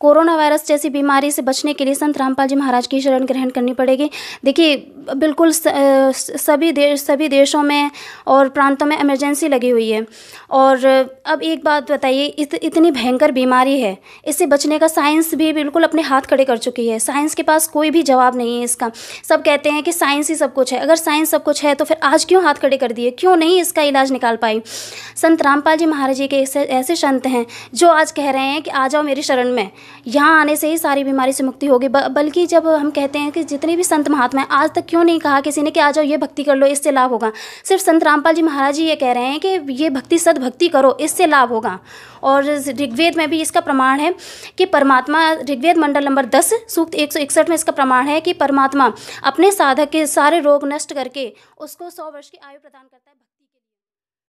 corona virus जैसी बीमारी से बचने के लिए संत रामपाल जी महाराज की शरण ग्रहण करनी पड़ेगी देखिए बिल्कुल सभी देश सभी देशों में और प्रांतों में एमरजेंसी लगी हुई है और अब एक बात बताइए इत, इतनी भयंकर बीमारी है इससे बचने का साइंस भी बिल्कुल अपने हाथ खड़े कर चुकी है साइंस के पास कोई भी जवाब नहीं है इसका सब कहते हैं कि साइंस ही सब कुछ है अगर साइंस सब कुछ है तो फिर आज क्यों हाथ खड़े कर दिए क्यों नहीं इसका इलाज निकाल पाई संत रामपाल जी महाराज जी के ऐसे ऐसे संत हैं जो आज कह रहे हैं कि आ जाओ मेरी शरण में यहाँ आने से ही सारी बीमारी से मुक्ति होगी बल्कि जब हम कहते हैं कि जितने भी संत महात्मा हैं आज तक क्यों क्यों नहीं कहा किसी ने कि आ जाओ ये भक्ति कर लो इससे लाभ होगा सिर्फ संत रामपाल जी महाराज जी ये कह रहे हैं कि ये भक्ति सदभक्ति करो इससे लाभ होगा और ऋग्वेद में भी इसका प्रमाण है कि परमात्मा ऋग्वेद मंडल नंबर दस सूक्त एक में इसका प्रमाण है कि परमात्मा अपने साधक के सारे रोग नष्ट करके उसको सौ वर्ष की आयु प्रदान करता है भक्ति